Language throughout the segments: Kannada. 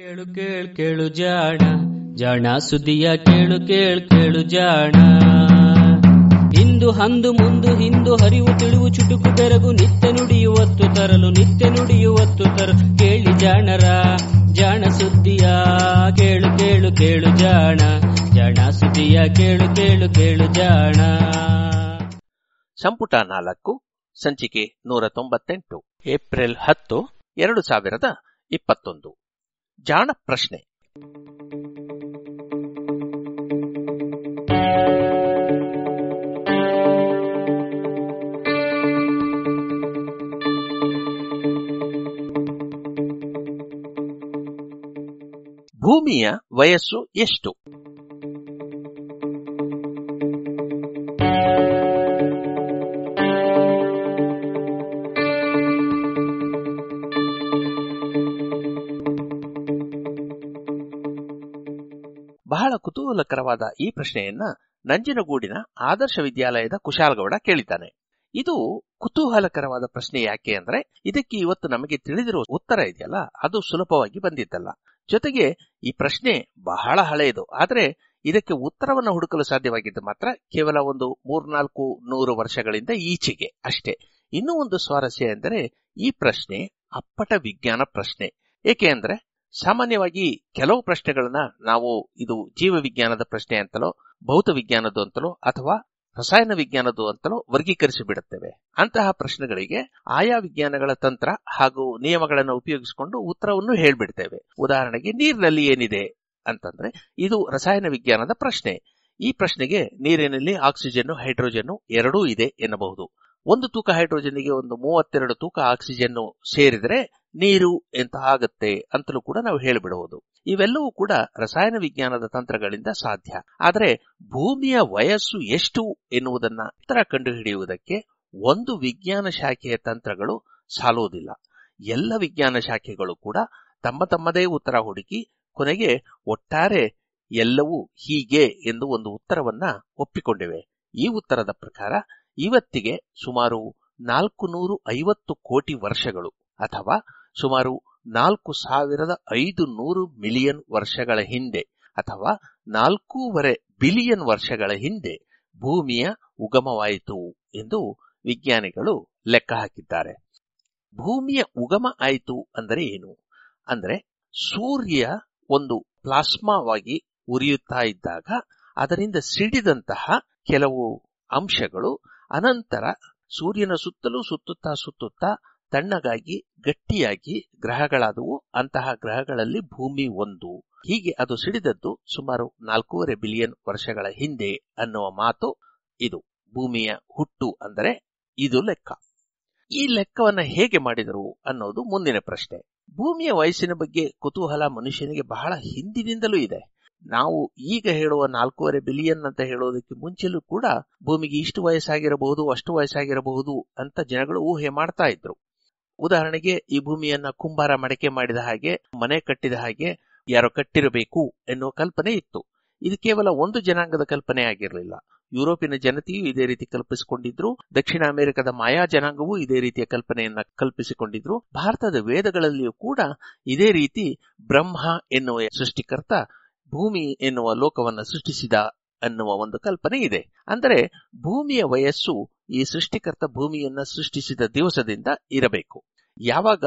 ಕೇಳು ಕೇಳು ಕೇಳು ಜಾಣ ಜಾಣ ಸುದಿಯ ಕೇಳು ಕೇಳು ಕೇಳು ಜಾಣ ಇಂದು ಹಂದು ಮುಂದು ಹಿಂದು ಹರಿವು ತಿಳಿವು ಚುಟುಕು ಬೆರಗು ನಿತ್ಯ ನುಡಿಯುವತ್ತು ತರಲು ನಿತ್ಯ ನುಡಿಯುವತ್ತು ತರಲು ಕೇಳಿ ಜಾಣರ ಜಾಣ ಸುದ್ದಿಯ ಕೇಳು ಕೇಳು ಕೇಳು ಜಾಣ ಜಾಣ ಸುದಿಯ ಕೇಳು ಕೇಳು ಕೇಳು ಜಾಣ ಸಂಪುಟ ನಾಲ್ಕು ಸಂಚಿಕೆ ನೂರ ತೊಂಬತ್ತೆಂಟು ಏಪ್ರಿಲ್ ಹತ್ತು ಎರಡು ಸಾವಿರದ ಇಪ್ಪತ್ತೊಂದು ಜಾಣ ಪ್ರಶ್ನೆ ಭೂಮಿಯ ವಯಸ್ಸು ಎಷ್ಟು ಕುತೂಹಲಕರವಾದ ಈ ಪ್ರಶ್ನೆಯನ್ನ ನಂಜನಗೂಡಿನ ಆದರ್ಶ ವಿದ್ಯಾಲಯದ ಕುಶಾಲಗೌಡ ಕೇಳಿದ್ದಾನೆ ಇದು ಕುತೂಹಲಕರವಾದ ಪ್ರಶ್ನೆ ಯಾಕೆ ಅಂದ್ರೆ ಇದಕ್ಕೆ ಇವತ್ತು ನಮಗೆ ತಿಳಿದಿರುವ ಉತ್ತರ ಇದೆಯಲ್ಲ ಅದು ಸುಲಭವಾಗಿ ಬಂದಿದ್ದಲ್ಲ ಜೊತೆಗೆ ಈ ಪ್ರಶ್ನೆ ಬಹಳ ಹಳೆಯದು ಆದರೆ ಇದಕ್ಕೆ ಉತ್ತರವನ್ನು ಹುಡುಕಲು ಸಾಧ್ಯವಾಗಿದ್ದು ಮಾತ್ರ ಕೇವಲ ಒಂದು ಮೂರ್ನಾಲ್ಕು ನೂರು ವರ್ಷಗಳಿಂದ ಈಚೆಗೆ ಅಷ್ಟೇ ಇನ್ನೂ ಒಂದು ಸ್ವಾರಸ್ಯ ಎಂದರೆ ಈ ಪ್ರಶ್ನೆ ಅಪ್ಪಟ ವಿಜ್ಞಾನ ಪ್ರಶ್ನೆ ಏಕೆ ಅಂದ್ರೆ ಸಾಮಾನ್ಯವಾಗಿ ಕೆಲವು ಪ್ರಶ್ನೆಗಳನ್ನ ನಾವು ಇದು ಜೀವ ವಿಜ್ಞಾನದ ಪ್ರಶ್ನೆ ಅಂತಲೋ ಭೌತ ವಿಜ್ಞಾನದ್ದು ಅಂತಲೋ ಅಥವಾ ರಸಾಯನ ವಿಜ್ಞಾನದ್ದು ಅಂತಲೋ ವರ್ಗೀಕರಿಸಿ ಬಿಡುತ್ತೇವೆ ಅಂತಹ ಪ್ರಶ್ನೆಗಳಿಗೆ ಆಯಾ ವಿಜ್ಞಾನಗಳ ತಂತ್ರ ಹಾಗೂ ನಿಯಮಗಳನ್ನು ಉಪಯೋಗಿಸಿಕೊಂಡು ಉತ್ತರವನ್ನು ಹೇಳ್ಬಿಡ್ತೇವೆ ಉದಾಹರಣೆಗೆ ನೀರಿನಲ್ಲಿ ಏನಿದೆ ಅಂತಂದ್ರೆ ಇದು ರಸಾಯನ ವಿಜ್ಞಾನದ ಪ್ರಶ್ನೆ ಈ ಪ್ರಶ್ನೆಗೆ ನೀರಿನಲ್ಲಿ ಆಕ್ಸಿಜನ್ ಹೈಡ್ರೋಜನ್ ಎರಡೂ ಇದೆ ಎನ್ನಬಹುದು ಒಂದು ತೂಕ ಹೈಡ್ರೋಜನ್ಗೆ ಒಂದು ಮೂವತ್ತೆರಡು ತೂಕ ಆಕ್ಸಿಜನ್ ಸೇರಿದರೆ ನೀರು ಎಂತ ಆಗುತ್ತೆ ಅಂತಲೂ ಕೂಡ ನಾವು ಹೇಳಿಬಿಡಬಹುದು ಇವೆಲ್ಲವೂ ಕೂಡ ರಸಾಯನ ವಿಜ್ಞಾನದ ತಂತ್ರಗಳಿಂದ ಸಾಧ್ಯ ಆದರೆ ಭೂಮಿಯ ವಯಸ್ಸು ಎಷ್ಟು ಎನ್ನುವುದನ್ನ ಇತರ ಕಂಡುಹಿಡಿಯುವುದಕ್ಕೆ ಒಂದು ವಿಜ್ಞಾನ ಶಾಖೆಯ ತಂತ್ರಗಳು ಸಾಲುವುದಿಲ್ಲ ಎಲ್ಲ ವಿಜ್ಞಾನ ಶಾಖೆಗಳು ಕೂಡ ತಮ್ಮ ತಮ್ಮದೇ ಉತ್ತರ ಹುಡುಕಿ ಕೊನೆಗೆ ಒಟ್ಟಾರೆ ಎಲ್ಲವೂ ಹೀಗೆ ಎಂದು ಒಂದು ಉತ್ತರವನ್ನ ಒಪ್ಪಿಕೊಂಡಿವೆ ಈ ಉತ್ತರದ ಪ್ರಕಾರ ಇವತ್ತಿಗೆ ಸುಮಾರು ನಾಲ್ಕು ನೂರು ಐವತ್ತು ಕೋಟಿ ವರ್ಷಗಳು ಅಥವಾ ಸುಮಾರು ನಾಲ್ಕು ಸಾವಿರದ ಐದು ನೂರು ಮಿಲಿಯನ್ ವರ್ಷಗಳ ಹಿಂದೆ ಅಥವಾ ನಾಲ್ಕೂವರೆ ಬಿಲಿಯನ್ ವರ್ಷಗಳ ಹಿಂದೆ ಭೂಮಿಯ ಉಗಮವಾಯಿತು ಎಂದು ವಿಜ್ಞಾನಿಗಳು ಲೆಕ್ಕ ಹಾಕಿದ್ದಾರೆ ಭೂಮಿಯ ಉಗಮ ಆಯಿತು ಅಂದರೆ ಏನು ಅಂದರೆ ಸೂರ್ಯ ಒಂದು ಪ್ಲಾಸ್ಮಾವಾಗಿ ಉರಿಯುತ್ತಾ ಇದ್ದಾಗ ಅದರಿಂದ ಸಿಡಿದಂತಹ ಕೆಲವು ಅಂಶಗಳು ಅನಂತರ ಸೂರ್ಯನ ಸುತ್ತಲೂ ಸುತ್ತುತ್ತಾ ಸುತ್ತುತ್ತಾ ತಣ್ಣಗಾಗಿ ಗಟ್ಟಿಯಾಗಿ ಗ್ರಹಗಳಾದವು ಅಂತಹ ಗ್ರಹಗಳಲ್ಲಿ ಭೂಮಿ ಒಂದು ಹೀಗೆ ಅದು ಸಿಡಿದದ್ದು ಸುಮಾರು ನಾಲ್ಕೂವರೆ ಬಿಲಿಯನ್ ವರ್ಷಗಳ ಹಿಂದೆ ಅನ್ನುವ ಮಾತು ಇದು ಭೂಮಿಯ ಹುಟ್ಟು ಅಂದರೆ ಇದು ಲೆಕ್ಕ ಈ ಲೆಕ್ಕವನ್ನ ಹೇಗೆ ಮಾಡಿದರು ಅನ್ನೋದು ಮುಂದಿನ ಪ್ರಶ್ನೆ ಭೂಮಿಯ ವಯಸ್ಸಿನ ಬಗ್ಗೆ ಕುತೂಹಲ ಮನುಷ್ಯನಿಗೆ ಬಹಳ ಹಿಂದಿನಿಂದಲೂ ಇದೆ ನಾವು ಈಗ ಹೇಳುವ ನಾಲ್ಕೂವರೆ ಬಿಲಿಯನ್ ಅಂತ ಹೇಳೋದಕ್ಕೆ ಮುಂಚೆಲೂ ಕೂಡ ಭೂಮಿಗೆ ಇಷ್ಟು ವಯಸ್ಸಾಗಿರಬಹುದು ಅಷ್ಟು ವಯಸ್ಸಾಗಿರಬಹುದು ಅಂತ ಜನಗಳು ಊಹೆ ಮಾಡ್ತಾ ಇದ್ರು ಉದಾಹರಣೆಗೆ ಈ ಭೂಮಿಯನ್ನ ಕುಂಬಾರ ಮಡಕೆ ಮಾಡಿದ ಹಾಗೆ ಮನೆ ಕಟ್ಟಿದ ಹಾಗೆ ಯಾರೋ ಕಟ್ಟಿರಬೇಕು ಎನ್ನುವ ಕಲ್ಪನೆ ಇತ್ತು ಇದು ಕೇವಲ ಒಂದು ಜನಾಂಗದ ಕಲ್ಪನೆ ಆಗಿರಲಿಲ್ಲ ಯುರೋಪಿನ ಜನತೆಯು ಇದೇ ರೀತಿ ಕಲ್ಪಿಸಿಕೊಂಡಿದ್ರು ದಕ್ಷಿಣ ಅಮೆರಿಕದ ಮಾಯಾ ಜನಾಂಗವೂ ಇದೇ ರೀತಿಯ ಕಲ್ಪನೆಯನ್ನ ಕಲ್ಪಿಸಿಕೊಂಡಿದ್ರು ಭಾರತದ ವೇದಗಳಲ್ಲಿಯೂ ಕೂಡ ಇದೇ ರೀತಿ ಬ್ರಹ್ಮ ಎನ್ನುವ ಸೃಷ್ಟಿಕರ್ತ ಭೂಮಿ ಎನ್ನುವ ಲೋಕವನ್ನ ಸೃಷ್ಟಿಸಿದ ಅನ್ನುವ ಒಂದು ಕಲ್ಪನೆ ಇದೆ ಅಂದರೆ ಭೂಮಿಯ ವಯಸ್ಸು ಈ ಸೃಷ್ಟಿಕರ್ತ ಭೂಮಿಯನ್ನ ಸೃಷ್ಟಿಸಿದ ದಿವಸದಿಂದ ಇರಬೇಕು ಯಾವಾಗ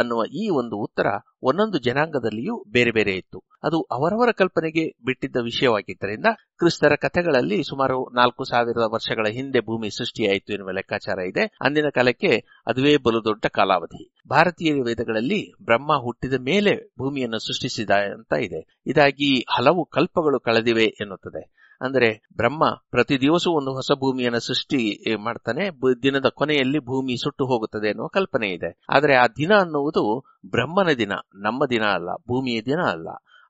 ಅನ್ನುವ ಈ ಒಂದು ಉತ್ತರ ಒಂದೊಂದು ಜನಾಂಗದಲ್ಲಿಯೂ ಬೇರೆ ಬೇರೆ ಇತ್ತು ಅದು ಅವರವರ ಕಲ್ಪನೆಗೆ ಬಿಟ್ಟಿದ್ದ ವಿಷಯವಾಗಿದ್ದರಿಂದ ಕ್ರಿಸ್ತರ ಕಥೆಗಳಲ್ಲಿ ಸುಮಾರು ನಾಲ್ಕು ಸಾವಿರದ ವರ್ಷಗಳ ಹಿಂದೆ ಭೂಮಿ ಸೃಷ್ಟಿಯಾಯಿತು ಎನ್ನುವ ಲೆಕ್ಕಾಚಾರ ಇದೆ ಅಂದಿನ ಕಾಲಕ್ಕೆ ಅದುವೇ ಬಲು ದೊಡ್ಡ ಕಾಲಾವಧಿ ಭಾರತೀಯ ವೇದಗಳಲ್ಲಿ ಬ್ರಹ್ಮ ಹುಟ್ಟಿದ ಮೇಲೆ ಭೂಮಿಯನ್ನು ಸೃಷ್ಟಿಸಿದ ಅಂತ ಇದೆ ಇದಾಗಿ ಹಲವು ಕಲ್ಪಗಳು ಕಳೆದಿವೆ ಎನ್ನುತ್ತದೆ ಅಂದ್ರೆ ಬ್ರಹ್ಮ ಪ್ರತಿ ದಿವಸವೂ ಒಂದು ಹೊಸ ಭೂಮಿಯನ್ನು ಸೃಷ್ಟಿ ಮಾಡ್ತಾನೆ ದಿನದ ಕೊನೆಯಲ್ಲಿ ಭೂಮಿ ಸುಟ್ಟು ಹೋಗುತ್ತದೆ ಎನ್ನುವ ಕಲ್ಪನೆ ಇದೆ ಆದರೆ ಆ ದಿನ ಅನ್ನುವುದು ಬ್ರಹ್ಮನ ದಿನ ನಮ್ಮ ದಿನ ಅಲ್ಲ ಭೂಮಿಯ ದಿನ ಅಲ್ಲ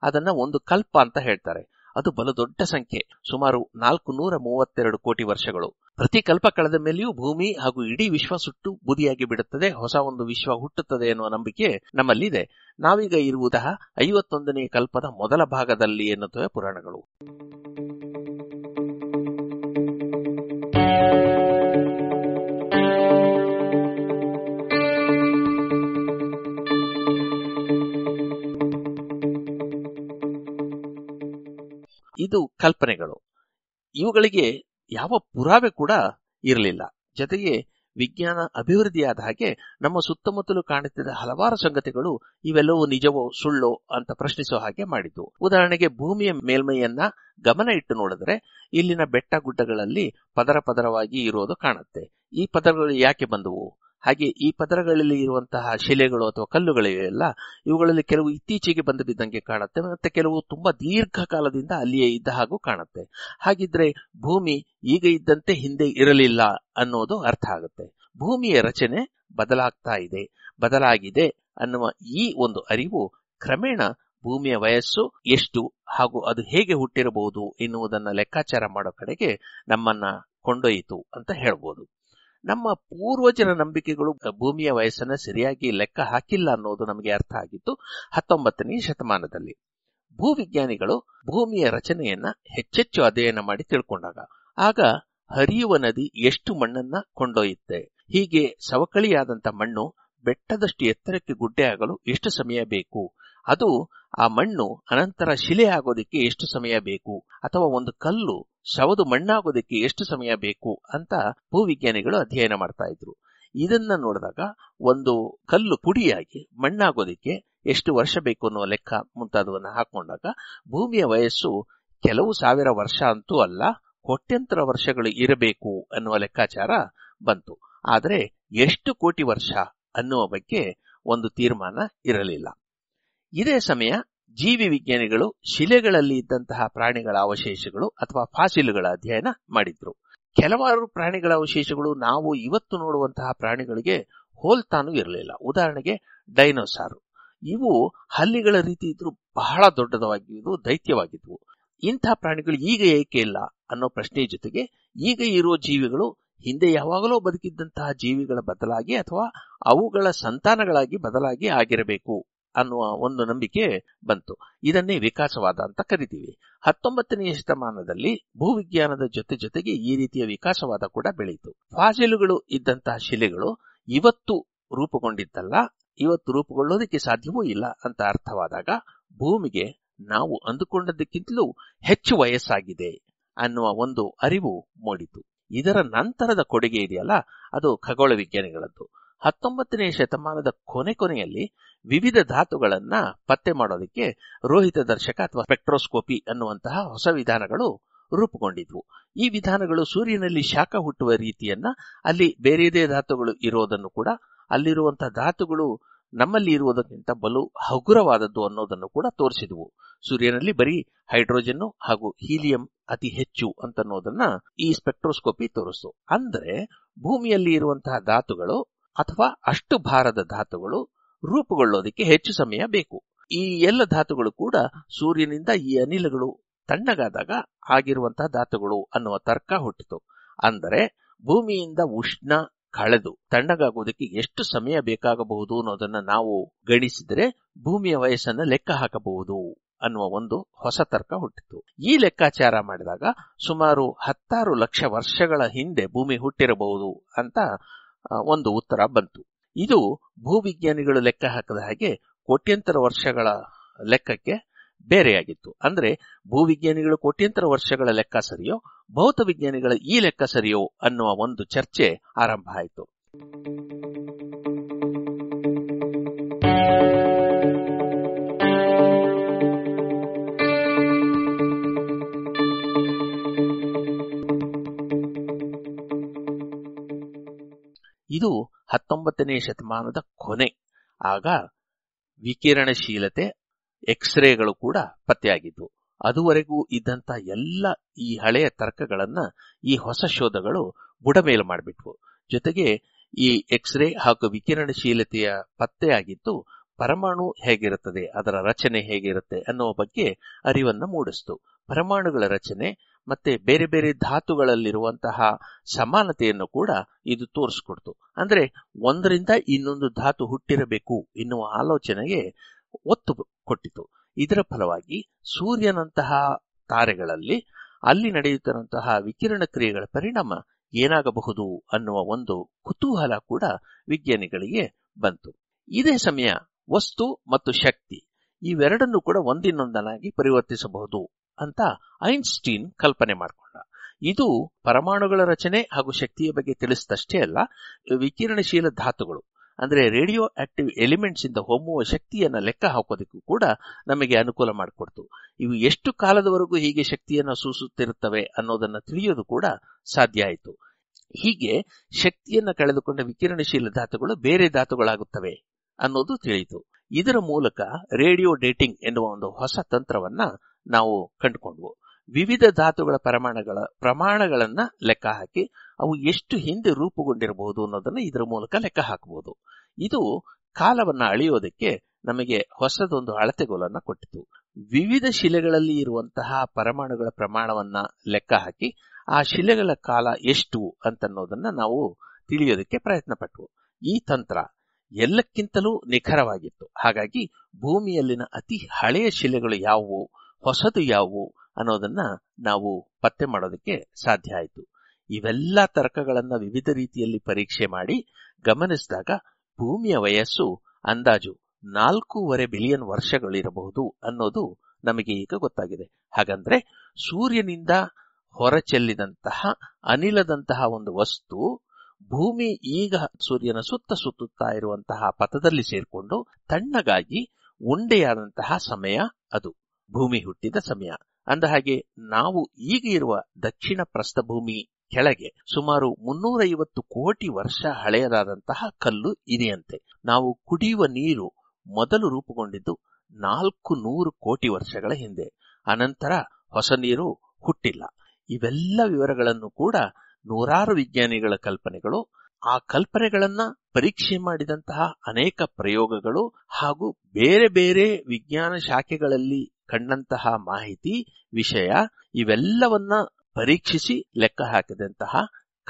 ಅದನ್ನ ಒಂದು ಕಲ್ಪ ಅಂತ ಹೇಳ್ತಾರೆ ಅದು ಬಲು ದೊಡ್ಡ ಸಂಖ್ಯೆ ಸುಮಾರು ನಾಲ್ಕು ನೂರ ಮೂವತ್ತೆರಡು ಕೋಟಿ ವರ್ಷಗಳು ಪ್ರತಿ ಕಲ್ಪ ಕಳೆದ ಮೇಲೆಯೂ ಭೂಮಿ ಹಾಗೂ ಇಡೀ ವಿಶ್ವ ಸುಟ್ಟು ಬುದಿಯಾಗಿ ಬಿಡುತ್ತದೆ ಹೊಸ ಒಂದು ವಿಶ್ವ ಹುಟ್ಟುತ್ತದೆ ಎನ್ನುವ ನಂಬಿಕೆ ನಮ್ಮಲ್ಲಿದೆ ನಾವೀಗ ಇರುವುದ ಐವತ್ತೊಂದನೇ ಕಲ್ಪದ ಮೊದಲ ಭಾಗದಲ್ಲಿ ಎನ್ನುತ್ತವೆ ಪುರಾಣಗಳು ಇದು ಕಲ್ಪನೆಗಳು ಇವುಗಳಿಗೆ ಯಾವ ಪುರಾವೆ ಕೂಡ ಇರಲಿಲ್ಲ ಜೊತೆಗೆ ವಿಜ್ಞಾನ ಅಭಿವೃದ್ಧಿಯಾದ ಹಾಗೆ ನಮ್ಮ ಸುತ್ತಮುತ್ತಲು ಕಾಣುತ್ತಿದ್ದ ಹಲವಾರು ಸಂಗತಿಗಳು ಇವೆಲ್ಲವೂ ನಿಜವೋ ಸುಳ್ಳೋ ಅಂತ ಪ್ರಶ್ನಿಸೋ ಹಾಗೆ ಮಾಡಿತು ಉದಾಹರಣೆಗೆ ಭೂಮಿಯ ಮೇಲ್ಮೈಯನ್ನ ಗಮನ ಇಟ್ಟು ನೋಡಿದ್ರೆ ಇಲ್ಲಿನ ಬೆಟ್ಟ ಗುಡ್ಡಗಳಲ್ಲಿ ಪದರ ಪದರವಾಗಿ ಇರೋದು ಕಾಣುತ್ತೆ ಈ ಪದರಗಳು ಯಾಕೆ ಬಂದವು ಹಾಗೆ ಈ ಪದರಗಳಲ್ಲಿ ಇರುವಂತಹ ಶಿಲೆಗಳು ಅಥವಾ ಕಲ್ಲುಗಳಿವೆಯಲ್ಲ ಇವುಗಳಲ್ಲಿ ಕೆಲವು ಇತ್ತೀಚೆಗೆ ಬಂದು ಬಿದ್ದಂಗೆ ಕಾಣುತ್ತೆ ಮತ್ತೆ ಕೆಲವು ತುಂಬಾ ದೀರ್ಘಕಾಲದಿಂದ ಅಲ್ಲಿಯೇ ಇದ್ದ ಹಾಗೂ ಕಾಣುತ್ತೆ ಹಾಗಿದ್ರೆ ಭೂಮಿ ಈಗ ಇದ್ದಂತೆ ಹಿಂದೆ ಇರಲಿಲ್ಲ ಅನ್ನೋದು ಅರ್ಥ ಆಗುತ್ತೆ ಭೂಮಿಯ ರಚನೆ ಬದಲಾಗ್ತಾ ಇದೆ ಬದಲಾಗಿದೆ ಅನ್ನುವ ಈ ಒಂದು ಅರಿವು ಕ್ರಮೇಣ ಭೂಮಿಯ ವಯಸ್ಸು ಎಷ್ಟು ಹಾಗೂ ಅದು ಹೇಗೆ ಹುಟ್ಟಿರಬಹುದು ಎನ್ನುವುದನ್ನ ಲೆಕ್ಕಾಚಾರ ಮಾಡೋ ಕಡೆಗೆ ನಮ್ಮನ್ನ ಕೊಂಡೊಯಿತು ಅಂತ ಹೇಳ್ಬೋದು ನಮ್ಮ ಪೂರ್ವಜರ ನಂಬಿಕೆಗಳು ಭೂಮಿಯ ವಯಸ್ಸನ್ನ ಸರಿಯಾಗಿ ಲೆಕ್ಕ ಹಾಕಿಲ್ಲ ಅನ್ನೋದು ನಮಗೆ ಅರ್ಥ ಆಗಿತ್ತು ಹತ್ತೊಂಬತ್ತನೇ ಶತಮಾನದಲ್ಲಿ ಭೂವಿಜ್ಞಾನಿಗಳು ಭೂಮಿಯ ರಚನೆಯನ್ನ ಹೆಚ್ಚೆಚ್ಚು ಅಧ್ಯಯನ ಮಾಡಿ ತಿಳ್ಕೊಂಡಾಗ ಆಗ ಹರಿಯುವ ನದಿ ಎಷ್ಟು ಮಣ್ಣನ್ನ ಕೊಂಡೊಯ್ಯುತ್ತೆ ಹೀಗೆ ಸವಕಳಿಯಾದಂತ ಮಣ್ಣು ಬೆಟ್ಟದಷ್ಟು ಎತ್ತರಕ್ಕೆ ಗುಡ್ಡೆ ಆಗಲು ಎಷ್ಟು ಸಮಯ ಬೇಕು ಅದು ಆ ಮಣ್ಣು ಅನಂತರ ಶಿಲೆ ಆಗೋದಿಕ್ಕೆ ಎಷ್ಟು ಸಮಯ ಬೇಕು ಅಥವಾ ಒಂದು ಕಲ್ಲು ಶವದು ಮಣ್ಣಾಗೋದಕ್ಕೆ ಎಷ್ಟು ಸಮಯ ಬೇಕು ಅಂತ ಭೂವಿಜ್ಞಾನಿಗಳು ಅಧ್ಯಯನ ಮಾಡ್ತಾ ಇದ್ರು ಇದನ್ನ ನೋಡಿದಾಗ ಒಂದು ಕಲ್ಲು ಪುಡಿಯಾಗಿ ಮಣ್ಣಾಗೋದಕ್ಕೆ ಎಷ್ಟು ವರ್ಷ ಬೇಕು ಅನ್ನೋ ಲೆಕ್ಕ ಮುಂತಾದವನ್ನ ಹಾಕೊಂಡಾಗ ಭೂಮಿಯ ವಯಸ್ಸು ಕೆಲವು ಸಾವಿರ ವರ್ಷ ಅಂತೂ ಅಲ್ಲ ಕೋಟ್ಯಂತರ ವರ್ಷಗಳು ಇರಬೇಕು ಅನ್ನುವ ಲೆಕ್ಕಾಚಾರ ಬಂತು ಆದರೆ ಎಷ್ಟು ಕೋಟಿ ವರ್ಷ ಅನ್ನುವ ಬಗ್ಗೆ ಒಂದು ತೀರ್ಮಾನ ಇರಲಿಲ್ಲ ಇದೇ ಸಮಯ ಜೀವಿ ವಿಜ್ಞಾನಿಗಳು ಶಿಲೆಗಳಲ್ಲಿ ಇದ್ದಂತಹ ಪ್ರಾಣಿಗಳ ಅವಶೇಷಗಳು ಅಥವಾ ಫಾಸಿಲುಗಳ ಅಧ್ಯಯನ ಮಾಡಿದ್ರು ಕೆಲವಾರು ಪ್ರಾಣಿಗಳ ಅವಶೇಷಗಳು ನಾವು ಇವತ್ತು ನೋಡುವಂತಹ ಪ್ರಾಣಿಗಳಿಗೆ ಹೋಲ್ತಾನು ಇರಲಿಲ್ಲ ಉದಾಹರಣೆಗೆ ಡೈನೋಸಾರ್ ಇವು ಹಲ್ಲಿಗಳ ರೀತಿ ಇದ್ರೂ ಬಹಳ ದೊಡ್ಡದಾಗಿದ್ದು ದೈತ್ಯವಾಗಿದ್ವು ಇಂಥ ಪ್ರಾಣಿಗಳು ಈಗ ಏಕೆ ಇಲ್ಲ ಅನ್ನೋ ಪ್ರಶ್ನೆ ಜೊತೆಗೆ ಈಗ ಇರುವ ಜೀವಿಗಳು ಹಿಂದೆ ಯಾವಾಗಲೂ ಬದುಕಿದ್ದಂತಹ ಜೀವಿಗಳ ಬದಲಾಗಿ ಅಥವಾ ಅವುಗಳ ಸಂತಾನಗಳಾಗಿ ಬದಲಾಗಿ ಆಗಿರಬೇಕು ಅನ್ನುವ ಒಂದು ನಂಬಿಕೆ ಬಂತು ಇದನ್ನೇ ವಿಕಾಸವಾದ ಅಂತ ಕರಿತೀವಿ ಹತ್ತೊಂಬತ್ತನೆಯ ಶತಮಾನದಲ್ಲಿ ಭೂವಿಜ್ಞಾನದ ಜೊತೆ ಜೊತೆಗೆ ಈ ರೀತಿಯ ವಿಕಾಸವಾದ ಕೂಡ ಬೆಳೆಯಿತು ಫಾಸಿಲುಗಳು ಇದ್ದಂತಹ ಶಿಲೆಗಳು ಇವತ್ತು ರೂಪುಗೊಂಡಿದ್ದಲ್ಲ ಇವತ್ತು ರೂಪುಗೊಳ್ಳೋದಕ್ಕೆ ಸಾಧ್ಯವೂ ಇಲ್ಲ ಅಂತ ಅರ್ಥವಾದಾಗ ಭೂಮಿಗೆ ನಾವು ಅಂದುಕೊಂಡದಕ್ಕಿಂತಲೂ ಹೆಚ್ಚು ವಯಸ್ಸಾಗಿದೆ ಅನ್ನುವ ಒಂದು ಅರಿವು ಮೂಡಿತು ಇದರ ನಂತರದ ಕೊಡುಗೆ ಇದೆಯಲ್ಲ ಅದು ಖಗೋಳ ವಿಜ್ಞಾನಿಗಳದ್ದು ಹತ್ತೊಂಬತ್ತನೇ ಶತಮಾನದ ಕೊನೆ ಕೊನೆಯಲ್ಲಿ ವಿವಿಧ ಧಾತುಗಳನ್ನ ಪತ್ತೆ ಮಾಡೋದಕ್ಕೆ ರೋಹಿತ ದರ್ಶಕ ಅಥವಾ ಸ್ಪೆಕ್ಟ್ರೋಸ್ಕೋಪಿ ಅನ್ನುವಂತಹ ಹೊಸ ವಿಧಾನಗಳು ರೂಪುಗೊಂಡಿದ್ವು ಈ ವಿಧಾನಗಳು ಸೂರ್ಯನಲ್ಲಿ ಶಾಖ ಹುಟ್ಟುವ ರೀತಿಯನ್ನ ಅಲ್ಲಿ ಬೇರೆದೇ ಧಾತುಗಳು ಇರೋದನ್ನು ಕೂಡ ಅಲ್ಲಿರುವಂತಹ ಧಾತುಗಳು ನಮ್ಮಲ್ಲಿ ಇರುವುದಕ್ಕಿಂತ ಬಲು ಹಗುರವಾದದ್ದು ಅನ್ನೋದನ್ನು ಕೂಡ ತೋರಿಸಿದವು ಸೂರ್ಯನಲ್ಲಿ ಬರೀ ಹೈಡ್ರೋಜನ್ ಹಾಗೂ ಹೀಲಿಯಂ ಅತಿ ಹೆಚ್ಚು ಅಂತನ್ನೋದನ್ನ ಈ ಸ್ಪೆಕ್ಟ್ರೋಸ್ಕೋಪಿ ತೋರಿಸ್ತು ಅಂದ್ರೆ ಭೂಮಿಯಲ್ಲಿ ಇರುವಂತಹ ಧಾತುಗಳು ಅಥವಾ ಅಷ್ಟು ಭಾರದ ಧಾತುಗಳು ರೂಪುಗೊಳ್ಳೋದಿಕ್ಕೆ ಹೆಚ್ಚು ಸಮಯ ಬೇಕು ಈ ಎಲ್ಲ ಧಾತುಗಳು ಕೂಡ ಸೂರ್ಯನಿಂದ ಈ ಅನಿಲಗಳು ತಣ್ಣಗಾದಾಗ ಆಗಿರುವಂತಹ ಧಾತುಗಳು ಅನ್ನುವ ತರ್ಕ ಹುಟ್ಟಿತು ಅಂದರೆ ಭೂಮಿಯಿಂದ ಉಷ್ಣ ಕಳೆದು ತಣ್ಣಗಾಗುವುದಕ್ಕೆ ಎಷ್ಟು ಸಮಯ ಬೇಕಾಗಬಹುದು ಅನ್ನೋದನ್ನ ನಾವು ಗಣಿಸಿದರೆ ಭೂಮಿಯ ವಯಸ್ಸನ್ನು ಲೆಕ್ಕ ಹಾಕಬಹುದು ಅನ್ನುವ ಒಂದು ಹೊಸ ತರ್ಕ ಹುಟ್ಟಿತು ಈ ಲೆಕ್ಕಾಚಾರ ಮಾಡಿದಾಗ ಸುಮಾರು ಹತ್ತಾರು ಲಕ್ಷ ವರ್ಷಗಳ ಹಿಂದೆ ಭೂಮಿ ಹುಟ್ಟಿರಬಹುದು ಅಂತ ಒಂದು ಉತ್ತರ ಬಂತು ಇದು ಭೂವಿಜ್ಞಾನಿಗಳು ಲೆಕ್ಕ ಹಾಕದ ಹಾಗೆ ಕೋಟ್ಯಂತರ ವರ್ಷಗಳ ಲೆಕ್ಕಕ್ಕೆ ಬೇರೆಯಾಗಿತ್ತು ಅಂದ್ರೆ ಭೂವಿಜ್ಞಾನಿಗಳು ಕೋಟ್ಯಂತರ ವರ್ಷಗಳ ಲೆಕ್ಕ ಸರಿಯೋ ಭೌತ ವಿಜ್ಞಾನಿಗಳ ಈ ಲೆಕ್ಕ ಸರಿಯೋ ಅನ್ನುವ ಒಂದು ಚರ್ಚೆ ಆರಂಭ ಆಯಿತು ಹತ್ತೊಂಬತ್ತನೇ ಶತಮಾನದ ಕೊನೆ ಆಗ ವಿಕಿರಣಶೀಲತೆ ಎಕ್ಸ್ರೇಗಳು ಕೂಡ ಪತ್ತೆಯಾಗಿದ್ವು ಅದುವರೆಗೂ ಇದ್ದಂತ ಎಲ್ಲ ಈ ಹಳೆಯ ತರ್ಕಗಳನ್ನ ಈ ಹೊಸ ಶೋಧಗಳು ಬುಡಮೇಲು ಮಾಡಿಬಿಟ್ವು ಜೊತೆಗೆ ಈ ಎಕ್ಸ್ರೇ ಹಾಗೂ ವಿಕಿರಣಶೀಲತೆಯ ಪತ್ತೆಯಾಗಿದ್ದು ಪರಮಾಣು ಹೇಗಿರುತ್ತದೆ ಅದರ ರಚನೆ ಹೇಗಿರುತ್ತೆ ಅನ್ನುವ ಬಗ್ಗೆ ಅರಿವನ್ನ ಮೂಡಿಸ್ತು ಪರಮಾಣುಗಳ ರಚನೆ ಮತ್ತೆ ಬೇರೆ ಬೇರೆ ಧಾತುಗಳಲ್ಲಿರುವಂತಹ ಸಮಾನತೆಯನ್ನು ಕೂಡ ಇದು ತೋರಿಸ್ಕೊಡ್ತು ಅಂದ್ರೆ ಒಂದರಿಂದ ಇನ್ನೊಂದು ಧಾತು ಹುಟ್ಟಿರಬೇಕು ಎನ್ನುವ ಆಲೋಚನೆಗೆ ಒತ್ತು ಕೊಟ್ಟಿತು ಇದರ ಫಲವಾಗಿ ಸೂರ್ಯನಂತಹ ತಾರೆಗಳಲ್ಲಿ ಅಲ್ಲಿ ನಡೆಯುತ್ತಿರುವಂತಹ ವಿಕಿರಣ ಕ್ರಿಯೆಗಳ ಪರಿಣಾಮ ಏನಾಗಬಹುದು ಅನ್ನುವ ಒಂದು ಕುತೂಹಲ ಕೂಡ ವಿಜ್ಞಾನಿಗಳಿಗೆ ಬಂತು ಇದೇ ಸಮಯ ವಸ್ತು ಮತ್ತು ಶಕ್ತಿ ಇವೆರಡನ್ನು ಕೂಡ ಒಂದಿನೊಂದನಾಗಿ ಪರಿವರ್ತಿಸಬಹುದು ಅಂತ ಐನ್ಸ್ಟೀನ್ ಕಲ್ಪನೆ ಮಾಡಿಕೊಂಡ ಇದು ಪರಮಾಣುಗಳ ರಚನೆ ಹಾಗೂ ಶಕ್ತಿಯ ಬಗ್ಗೆ ತಿಳಿಸಿದಷ್ಟೇ ಅಲ್ಲ ವಿಕಿರಣಶೀಲ ಧಾತುಗಳು ಅಂದ್ರೆ ರೇಡಿಯೋ ಆಕ್ಟಿವ್ ಎಲಿಮೆಂಟ್ಸ್ ಇಂದ ಹೊಮ್ಮುವ ಶಕ್ತಿಯನ್ನ ಲೆಕ್ಕ ಹಾಕೋದಕ್ಕೂ ಕೂಡ ನಮಗೆ ಅನುಕೂಲ ಮಾಡಿಕೊಡ್ತು ಇವು ಎಷ್ಟು ಕಾಲದವರೆಗೂ ಹೀಗೆ ಶಕ್ತಿಯನ್ನು ಸೂಸುತ್ತಿರುತ್ತವೆ ಅನ್ನೋದನ್ನ ತಿಳಿಯೋದು ಕೂಡ ಸಾಧ್ಯ ಆಯಿತು ಹೀಗೆ ಶಕ್ತಿಯನ್ನ ಕಳೆದುಕೊಂಡ ವಿಕಿರಣಶೀಲ ಧಾತುಗಳು ಬೇರೆ ಧಾತುಗಳಾಗುತ್ತವೆ ಅನ್ನೋದು ತಿಳಿಯಿತು ಇದರ ಮೂಲಕ ರೇಡಿಯೋ ಡೇಟಿಂಗ್ ಎನ್ನುವ ಒಂದು ಹೊಸ ತಂತ್ರವನ್ನ ನಾವು ಕಂಡುಕೊಂಡ್ವು ವಿವಿಧ ಧಾತುಗಳ ಪ್ರಮಾಣಗಳ ಪ್ರಮಾಣಗಳನ್ನ ಲೆಕ್ಕ ಹಾಕಿ ಅವು ಎಷ್ಟು ಹಿಂದೆ ರೂಪುಗೊಂಡಿರಬಹುದು ಅನ್ನೋದನ್ನ ಇದರ ಮೂಲಕ ಲೆಕ್ಕ ಹಾಕಬಹುದು ಇದು ಕಾಲವನ್ನ ಅಳೆಯೋದಕ್ಕೆ ನಮಗೆ ಹೊಸದೊಂದು ಅಳತೆಗೋಲನ್ನ ಕೊಟ್ಟಿತು ವಿವಿಧ ಶಿಲೆಗಳಲ್ಲಿ ಇರುವಂತಹ ಪರಮಾಣುಗಳ ಪ್ರಮಾಣವನ್ನ ಲೆಕ್ಕ ಹಾಕಿ ಆ ಶಿಲೆಗಳ ಕಾಲ ಎಷ್ಟು ಅಂತನ್ನೋದನ್ನ ನಾವು ತಿಳಿಯೋದಕ್ಕೆ ಪ್ರಯತ್ನ ಪಟ್ಟವು ಈ ತಂತ್ರ ಎಲ್ಲಕ್ಕಿಂತಲೂ ನಿಖರವಾಗಿತ್ತು ಹಾಗಾಗಿ ಭೂಮಿಯಲ್ಲಿನ ಅತಿ ಹಳೆಯ ಶಿಲೆಗಳು ಯಾವುವು ಹೊಸದು ಯಾವುವು ಅನ್ನೋದನ್ನ ನಾವು ಪತ್ತೆ ಮಾಡೋದಕ್ಕೆ ಸಾಧ್ಯ ಆಯಿತು ಇವೆಲ್ಲ ತರ್ಕಗಳನ್ನ ವಿವಿಧ ರೀತಿಯಲ್ಲಿ ಪರೀಕ್ಷೆ ಮಾಡಿ ಗಮನಿಸಿದಾಗ ಭೂಮಿಯ ವಯಸ್ಸು ಅಂದಾಜು ನಾಲ್ಕೂವರೆ ಬಿಲಿಯನ್ ವರ್ಷಗಳಿರಬಹುದು ಅನ್ನೋದು ನಮಗೆ ಈಗ ಗೊತ್ತಾಗಿದೆ ಹಾಗಂದ್ರೆ ಸೂರ್ಯನಿಂದ ಹೊರಚೆಲ್ಲಿದಂತಹ ಅನಿಲದಂತಹ ಒಂದು ವಸ್ತು ಭೂಮಿ ಈಗ ಸೂರ್ಯನ ಸುತ್ತ ಸುತ್ತುತ್ತಾ ಇರುವಂತಹ ಪಥದಲ್ಲಿ ಸೇರಿಕೊಂಡು ತಣ್ಣಗಾಗಿ ಉಂಡೆಯಾದಂತಹ ಸಮಯ ಅದು ಭೂಮಿ ಹುಟ್ಟಿದ ಸಮಯ ಅಂದ ಹಾಗೆ ನಾವು ಈಗ ಇರುವ ದಕ್ಷಿಣ ಪ್ರಸ್ಥಭೂಮಿ ಕೆಳಗೆ ಸುಮಾರು ಮುನ್ನೂರೈವತ್ತು ಕೋಟಿ ವರ್ಷ ಹಳೆಯದಾದಂತಹ ಕಲ್ಲು ಇದೆಯಂತೆ ನಾವು ಕುಡಿಯುವ ನೀರು ಮೊದಲು ರೂಪುಗೊಂಡಿದ್ದು ನಾಲ್ಕು ನೂರು ಕೋಟಿ ವರ್ಷಗಳ ಹಿಂದೆ ಅನಂತರ ಹೊಸ ನೀರು ಹುಟ್ಟಿಲ್ಲ ಇವೆಲ್ಲ ವಿವರಗಳನ್ನು ಕೂಡ ನೂರಾರು ವಿಜ್ಞಾನಿಗಳ ಕಲ್ಪನೆಗಳು ಆ ಕಲ್ಪನೆಗಳನ್ನ ಪರೀಕ್ಷೆ ಮಾಡಿದಂತಹ ಅನೇಕ ಪ್ರಯೋಗಗಳು ಹಾಗೂ ಬೇರೆ ಬೇರೆ ವಿಜ್ಞಾನ ಶಾಖೆಗಳಲ್ಲಿ ಕಂಡಂತಹ ಮಾಹಿತಿ ವಿಷಯ ಇವೆಲ್ಲವನ್ನ ಪರೀಕ್ಷಿಸಿ ಲೆಕ್ಕ ಹಾಕಿದಂತಹ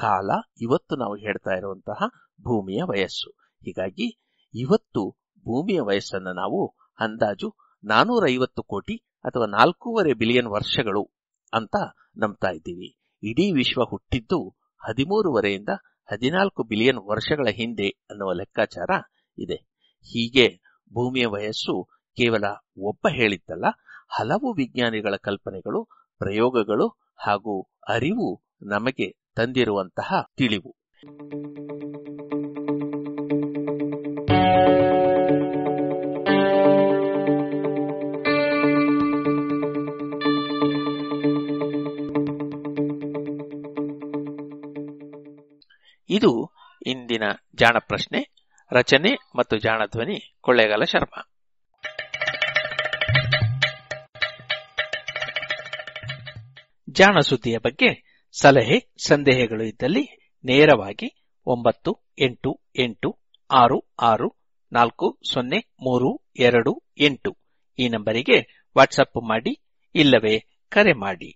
ಕಾಲ ಇವತ್ತು ನಾವು ಹೇಳ್ತಾ ಇರುವಂತಹ ಭೂಮಿಯ ವಯಸ್ಸು ಹೀಗಾಗಿ ಇವತ್ತು ಭೂಮಿಯ ವಯಸ್ಸನ್ನು ನಾವು ಅಂದಾಜು ನಾನೂರ ಐವತ್ತು ಕೋಟಿ ಅಥವಾ ನಾಲ್ಕೂವರೆ ಬಿಲಿಯನ್ ವರ್ಷಗಳು ಅಂತ ನಂಬ್ತಾ ಇದ್ದೀವಿ ಇಡೀ ವಿಶ್ವ ಹುಟ್ಟಿದ್ದು ಹದಿಮೂರುವರೆಯಿಂದ ಹದಿನಾಲ್ಕು ಬಿಲಿಯನ್ ವರ್ಷಗಳ ಹಿಂದೆ ಅನ್ನುವ ಲೆಕ್ಕಾಚಾರ ಇದೆ ಹೀಗೆ ಭೂಮಿಯ ವಯಸ್ಸು ಕೇವಲ ಒಬ್ಬ ಹೇಳಿದ್ದಲ್ಲ ಹಲವು ವಿಜ್ಞಾನಿಗಳ ಕಲ್ಪನೆಗಳು ಪ್ರಯೋಗಗಳು ಹಾಗೂ ಅರಿವು ನಮಗೆ ತಂದಿರುವಂತಹ ತಿಳಿವು ಇದು ಇಂದಿನ ಜಾಣ ಪ್ರಶ್ನೆ ರಚನೆ ಮತ್ತು ಜಾಣ ಧ್ವನಿ ಕೊಳ್ಳೇಗಾಲ ಶರ್ಮಾ ಜಾಣ ಸುದ್ದಿಯ ಬಗ್ಗೆ ಸಲಹೆ ಸಂದೇಹಗಳು ಇದ್ದಲ್ಲಿ ನೇರವಾಗಿ ಒಂಬತ್ತು ಎಂಟು ಎಂಟು ಆರು ಆರು ನಾಲ್ಕು ಸೊನ್ನೆ ಮೂರು ಎರಡು ಎಂಟು ಈ ನಂಬರಿಗೆ ವಾಟ್ಸಪ್ ಮಾಡಿ ಇಲ್ಲವೇ ಕರೆ ಮಾಡಿ